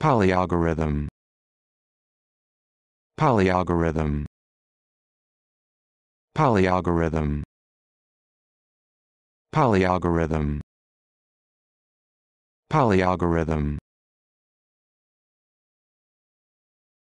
Polyalgorithm. Polyalgorithm. Polyalgorithm. Polyalgorithm. Polyalgorithm.